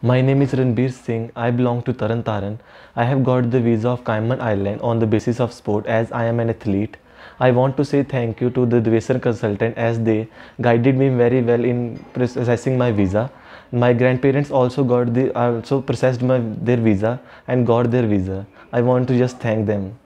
My name is Ranbir Singh. I belong to Taran Taran. I have got the visa of Cayman Island on the basis of sport as I am an athlete. I want to say thank you to the Dweser consultant as they guided me very well in processing my visa. My grandparents also got the also processed my, their visa and got their visa. I want to just thank them.